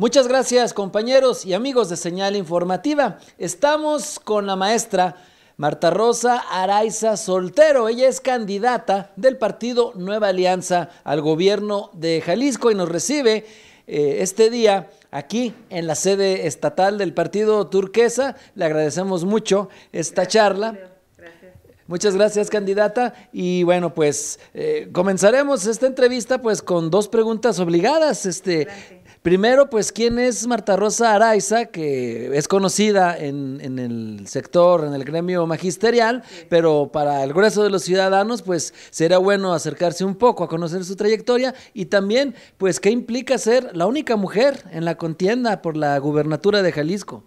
Muchas gracias compañeros y amigos de Señal Informativa. Estamos con la maestra Marta Rosa Araiza Soltero. Ella es candidata del partido Nueva Alianza al gobierno de Jalisco y nos recibe eh, este día aquí en la sede estatal del partido turquesa. Le agradecemos mucho esta charla. Muchas gracias, candidata. Y bueno, pues eh, comenzaremos esta entrevista pues con dos preguntas obligadas. Este, Primero, pues, ¿quién es Marta Rosa Araiza? Que es conocida en, el sector, en el gremio magisterial, pero para el grueso de los ciudadanos, pues, será bueno acercarse un poco a conocer su trayectoria y también, pues, ¿qué implica ser la única mujer en la contienda por la gubernatura de Jalisco?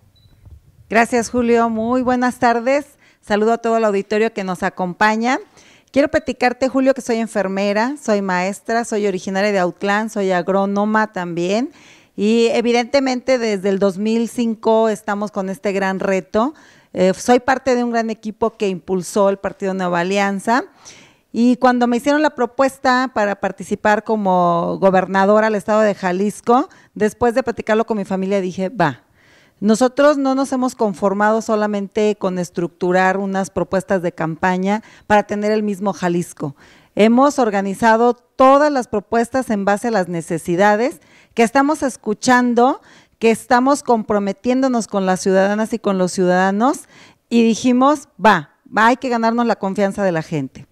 Gracias, Julio. Muy buenas tardes. Saludo a todo el auditorio que nos acompaña. Quiero platicarte, Julio, que soy enfermera, soy maestra, soy originaria de Autlán, soy agrónoma también. Y evidentemente desde el 2005 estamos con este gran reto. Eh, soy parte de un gran equipo que impulsó el Partido Nueva Alianza. Y cuando me hicieron la propuesta para participar como gobernadora al estado de Jalisco, después de platicarlo con mi familia dije, va, nosotros no nos hemos conformado solamente con estructurar unas propuestas de campaña para tener el mismo Jalisco. Hemos organizado todas las propuestas en base a las necesidades que estamos escuchando, que estamos comprometiéndonos con las ciudadanas y con los ciudadanos y dijimos, va, va, hay que ganarnos la confianza de la gente.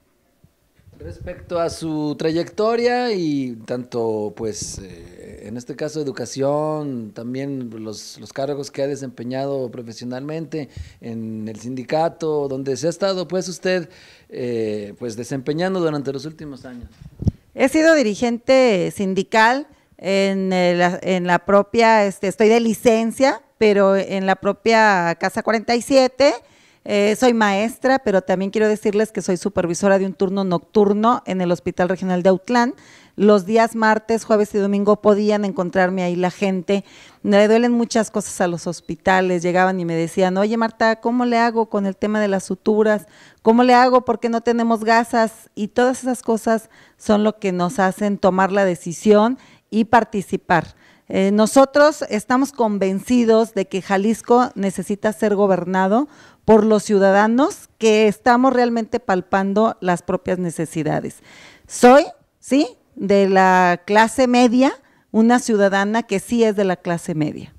Respecto a su trayectoria y tanto, pues, eh, en este caso educación, también los, cargos que ha desempeñado profesionalmente en el sindicato, donde se ha estado, pues, usted, eh, pues, desempeñando durante los últimos años. He sido dirigente sindical en, eh, la, propia, este, estoy de licencia, pero en la propia Casa 47 eh, soy maestra, pero también quiero decirles que soy supervisora de un turno nocturno en el Hospital Regional de Autlán. Los días martes, jueves y domingo podían encontrarme ahí la gente. Me duelen muchas cosas a los hospitales. Llegaban y me decían, oye Marta, ¿cómo le hago con el tema de las suturas? ¿Cómo le hago porque no tenemos gasas? Y todas esas cosas son lo que nos hacen tomar la decisión y participar. Eh, nosotros estamos convencidos de que Jalisco necesita ser gobernado por los ciudadanos que estamos realmente palpando las propias necesidades. Soy, ¿sí? De la clase media, una ciudadana que sí es de la clase media.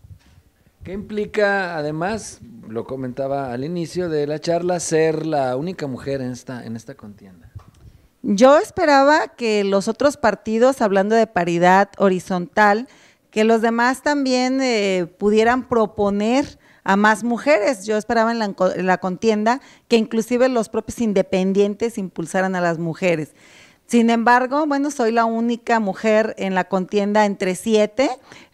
¿Qué implica, además, lo comentaba al inicio de la charla, ser la única mujer esta, en esta contienda? Yo esperaba que los otros partidos, hablando de paridad horizontal, que los demás también eh, pudieran proponer a más mujeres. Yo esperaba en la, contienda que inclusive los propios independientes impulsaran a las mujeres. Sin embargo, bueno, soy la única mujer en la contienda entre siete,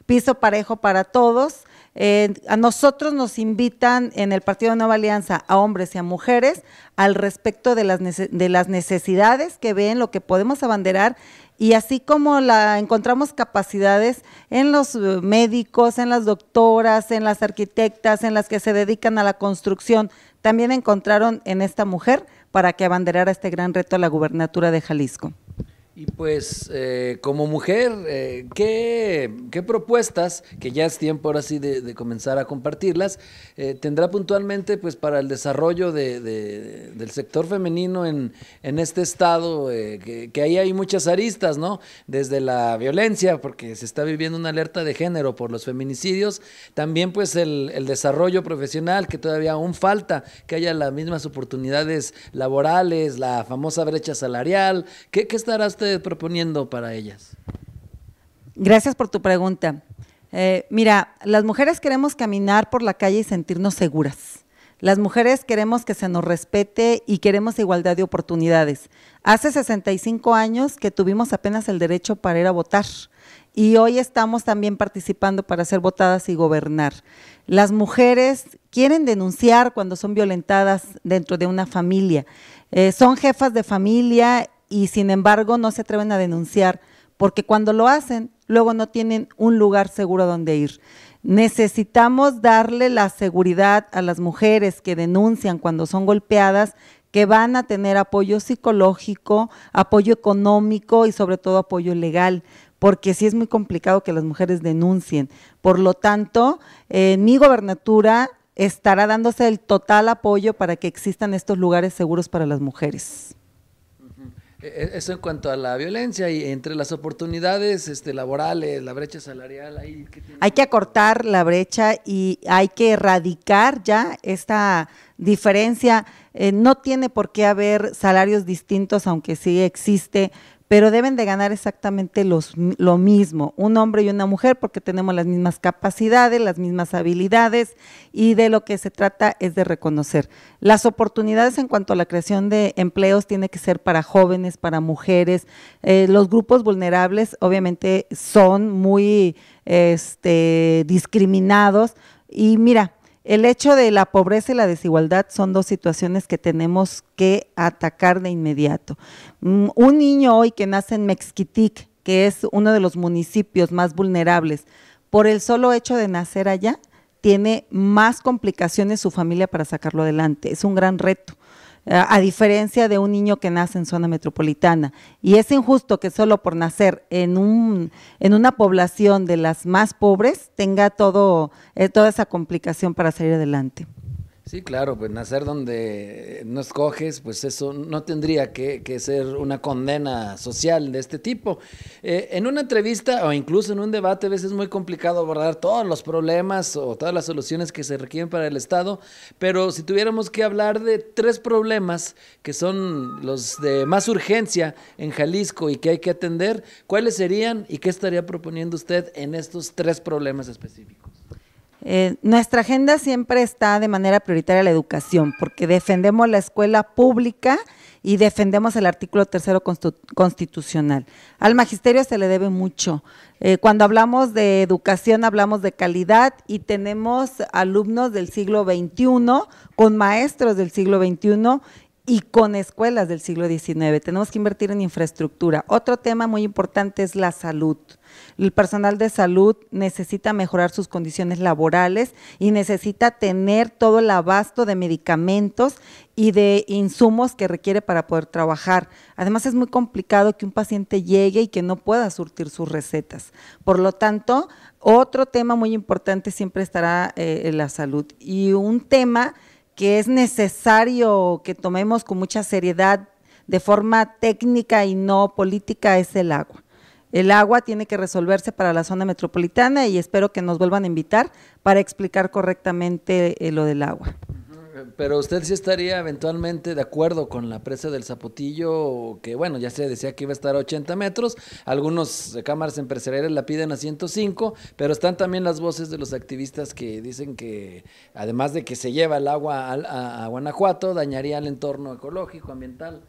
piso parejo para todos. Eh, a nosotros nos invitan en el Partido de Nueva Alianza a hombres y a mujeres al respecto de las, de las necesidades que ven, lo que podemos abanderar y así como la encontramos capacidades en los eh, médicos, en las doctoras, en las arquitectas, en las que se dedican a la construcción, también encontraron en esta mujer para que abanderara este gran reto a la gubernatura de Jalisco. Y pues, eh, como mujer, eh, ¿qué, propuestas, que ya es tiempo ahora sí de, comenzar a compartirlas, eh, tendrá puntualmente pues para el desarrollo de, del sector femenino en, en este estado? Que, ahí hay muchas aristas, ¿no? Desde la violencia, porque se está viviendo una alerta de género por los feminicidios, también pues el, desarrollo profesional, que todavía aún falta, que haya las mismas oportunidades laborales, la famosa brecha salarial. ¿Qué, qué estarás proponiendo para ellas? Gracias por tu pregunta. Eh, mira, las mujeres queremos caminar por la calle y sentirnos seguras. Las mujeres queremos que se nos respete y queremos igualdad de oportunidades. Hace 65 años que tuvimos apenas el derecho para ir a votar y hoy estamos también participando para ser votadas y gobernar. Las mujeres quieren denunciar cuando son violentadas dentro de una familia. Eh, son jefas de familia y sin embargo no se atreven a denunciar, porque cuando lo hacen, luego no tienen un lugar seguro donde ir. Necesitamos darle la seguridad a las mujeres que denuncian cuando son golpeadas, que van a tener apoyo psicológico, apoyo económico y sobre todo apoyo legal, porque sí es muy complicado que las mujeres denuncien. Por lo tanto, eh, mi gobernatura estará dándose el total apoyo para que existan estos lugares seguros para las mujeres. E-, eso en cuanto a la violencia y entre las oportunidades este, laborales, la brecha salarial. hay que acortar la brecha y hay que erradicar ya esta diferencia. Eh, no tiene por qué haber salarios distintos, aunque sí existe pero deben de ganar exactamente lo mismo, un hombre y una mujer, porque tenemos las mismas capacidades, las mismas habilidades y de lo que se trata es de reconocer. Las oportunidades en cuanto a la creación de empleos tiene que ser para jóvenes, para mujeres. Eh, los grupos vulnerables obviamente son muy este, discriminados y mira, el hecho de la pobreza y la desigualdad son dos situaciones que tenemos que atacar de inmediato. Mm, un niño hoy que nace en Mexquitic, que es uno de los municipios más vulnerables, por el solo hecho de nacer allá, tiene más complicaciones su familia para sacarlo adelante. Es un gran reto. Eh, a diferencia de un niño que nace en zona metropolitana. Y es injusto que solo por nacer en, un, en una población de las más pobres tenga todo, eh, toda esa complicación para salir adelante. Sí, claro, pues nacer donde no escoges, pues eso no tendría que, ser una condena social de este tipo. Eh, en una entrevista o incluso en un debate a veces es muy complicado abordar todos los problemas o todas las soluciones que se requieren para el Estado, pero si tuviéramos que hablar de tres problemas que son los de más urgencia en Jalisco y que hay que atender, ¿cuáles serían y qué estaría proponiendo usted en estos tres problemas específicos? Eh, nuestra agenda siempre está de manera prioritaria la educación, porque defendemos la escuela pública y defendemos el artículo tercero constitucional. Al magisterio se le debe mucho. Eh, cuando hablamos de educación, hablamos de calidad y tenemos alumnos del siglo XXI con maestros del siglo XXI y con escuelas del siglo XIX. Tenemos que invertir en infraestructura. Otro tema muy importante es la salud. El personal de salud necesita mejorar sus condiciones laborales y necesita tener todo el abasto de medicamentos y de insumos que requiere para poder trabajar. Además es muy complicado que un paciente llegue y que no pueda surtir sus recetas. Por lo tanto, otro tema muy importante siempre estará eh, la salud. Y un tema que es necesario que tomemos con mucha seriedad de forma técnica y no política es el agua. El agua tiene que resolverse para la zona metropolitana y espero que nos vuelvan a invitar para explicar correctamente eh, lo del agua. Pero usted sí estaría eventualmente de acuerdo con la presa del Zapotillo, que bueno, ya se decía que iba a estar a 80 metros, algunos cámaras empresariales la piden a 105, pero están también las voces de los activistas que dicen que además de que se lleva el agua a, a Guanajuato, dañaría el entorno ecológico, ambiental.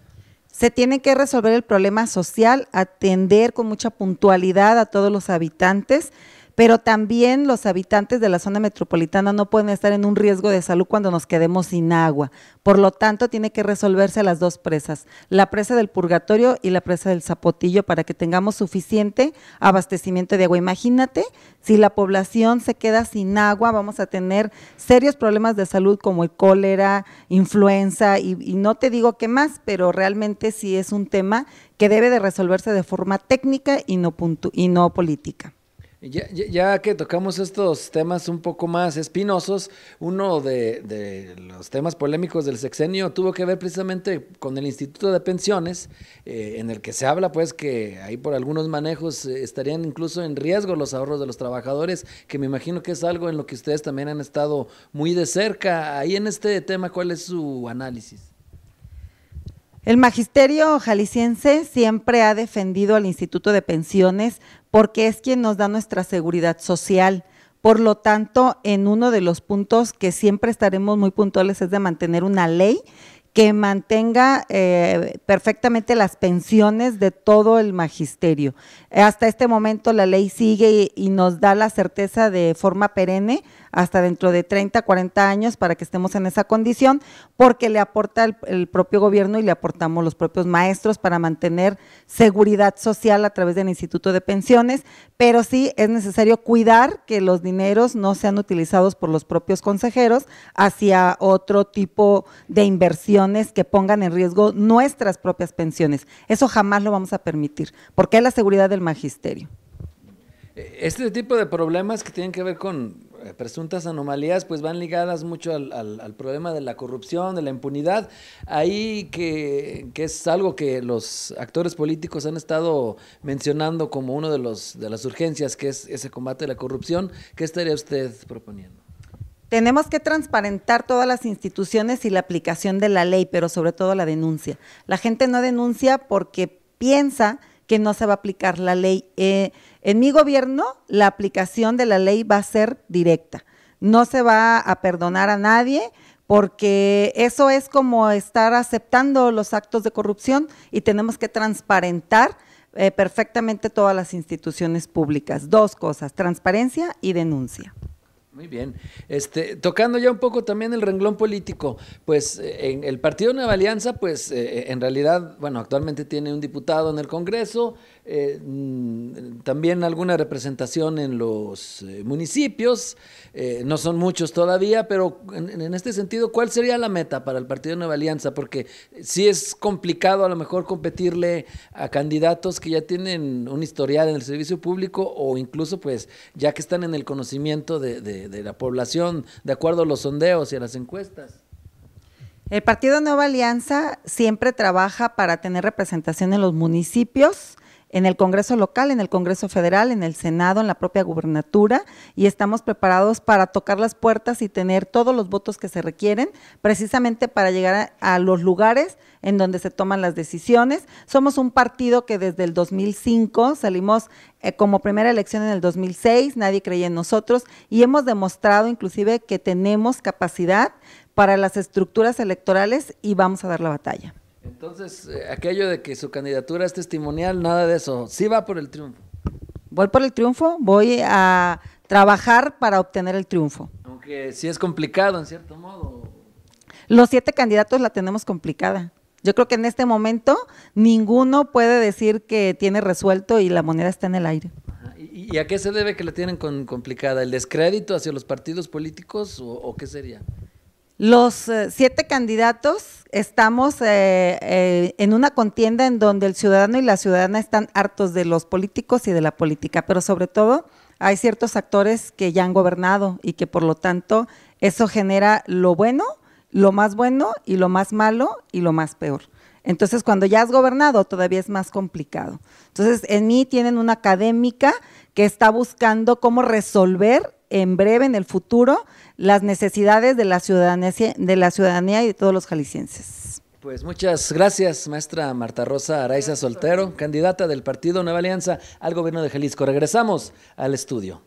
Se tiene que resolver el problema social, atender con mucha puntualidad a todos los habitantes pero también los habitantes de la zona metropolitana no pueden estar en un riesgo de salud cuando nos quedemos sin agua. Por lo tanto, tiene que resolverse las dos presas, la presa del Purgatorio y la presa del Zapotillo, para que tengamos suficiente abastecimiento de agua. Imagínate, si la población se queda sin agua, vamos a tener serios problemas de salud como el cólera, influenza, y, no te digo qué más, pero realmente sí es un tema que debe de resolverse de forma técnica y no, y no política. Ya, que tocamos estos temas un poco más espinosos, uno de, los temas polémicos del sexenio tuvo que ver precisamente con el Instituto de Pensiones, eh, en el que se habla pues que ahí por algunos manejos eh, estarían incluso en riesgo los ahorros de los trabajadores, que me imagino que es algo en lo que ustedes también han estado muy de cerca. Ahí en este tema, ¿cuál es su análisis? El magisterio jalisciense siempre ha defendido al Instituto de Pensiones porque es quien nos da nuestra seguridad social. Por lo tanto, en uno de los puntos que siempre estaremos muy puntuales es de mantener una ley que mantenga eh, perfectamente las pensiones de todo el magisterio. Hasta este momento la ley sigue y, y nos da la certeza de forma perenne hasta dentro de 30, 40 años para que estemos en esa condición, porque le aporta el, propio gobierno y le aportamos los propios maestros para mantener seguridad social a través del Instituto de Pensiones, pero sí es necesario cuidar que los dineros no sean utilizados por los propios consejeros hacia otro tipo de inversiones que pongan en riesgo nuestras propias pensiones. Eso jamás lo vamos a permitir, porque es la seguridad del magisterio. Eh, este tipo de problemas que tienen que ver con eh, presuntas anomalías pues van ligadas mucho al, problema de la corrupción, de la impunidad, ahí que, que, es algo que los actores políticos han estado mencionando como una de, los, de las urgencias, que es ese combate de la corrupción. ¿Qué estaría usted proponiendo? Tenemos que transparentar todas las instituciones y la aplicación de la ley, pero sobre todo la denuncia. La gente no denuncia porque piensa que no se va a aplicar la ley. Eh, en mi gobierno, la aplicación de la ley va a ser directa. No se va a perdonar a nadie porque eso es como estar aceptando los actos de corrupción y tenemos que transparentar eh, perfectamente todas las instituciones públicas. Dos cosas, transparencia y denuncia. Muy bien. Este, tocando ya un poco también el renglón político, pues eh, en el Partido Nueva Alianza, pues eh, en realidad, bueno, actualmente tiene un diputado en el Congreso, eh, mm, también alguna representación en los eh, municipios, eh, no son muchos todavía, pero en, este sentido, ¿cuál sería la meta para el Partido Nueva Alianza? Porque sí es complicado a lo mejor competirle a candidatos que ya tienen un historial en el servicio público o incluso pues ya que están en el conocimiento de, de, de la población, de acuerdo a los sondeos y a las encuestas. El Partido Nueva Alianza siempre trabaja para tener representación en los municipios, en el Congreso local, en el Congreso federal, en el Senado, en la propia gubernatura y estamos preparados para tocar las puertas y tener todos los votos que se requieren precisamente para llegar a, los lugares en donde se toman las decisiones. Somos un partido que desde el 2005 salimos eh, como primera elección en el 2006, nadie creía en nosotros y hemos demostrado inclusive que tenemos capacidad para las estructuras electorales y vamos a dar la batalla. Entonces, eh, aquello de que su candidatura es testimonial, nada de eso. Sí va por el triunfo. Voy por el triunfo, voy a trabajar para obtener el triunfo. Aunque sí es complicado, en cierto modo. Los siete candidatos la tenemos complicada. Yo creo que en este momento ninguno puede decir que tiene resuelto y la moneda está en el aire. ¿Y a qué se debe que la tienen con complicada? ¿El descrédito hacia los partidos políticos o qué sería? Los eh, siete candidatos estamos eh, eh, en una contienda en donde el ciudadano y la ciudadana están hartos de los políticos y de la política, pero sobre todo hay ciertos actores que ya han gobernado y que por lo tanto eso genera lo bueno, lo más bueno y lo más malo y lo más peor. Entonces, cuando ya has gobernado, todavía es más complicado. Entonces, en mí tienen una académica que está buscando cómo resolver en breve, en el futuro, las necesidades de la ciudadanía, de la ciudadanía y de todos los jaliscienses. Pues muchas gracias, maestra Marta Rosa Araiza Soltero, candidata del Partido Nueva Alianza al gobierno de Jalisco. Regresamos al estudio.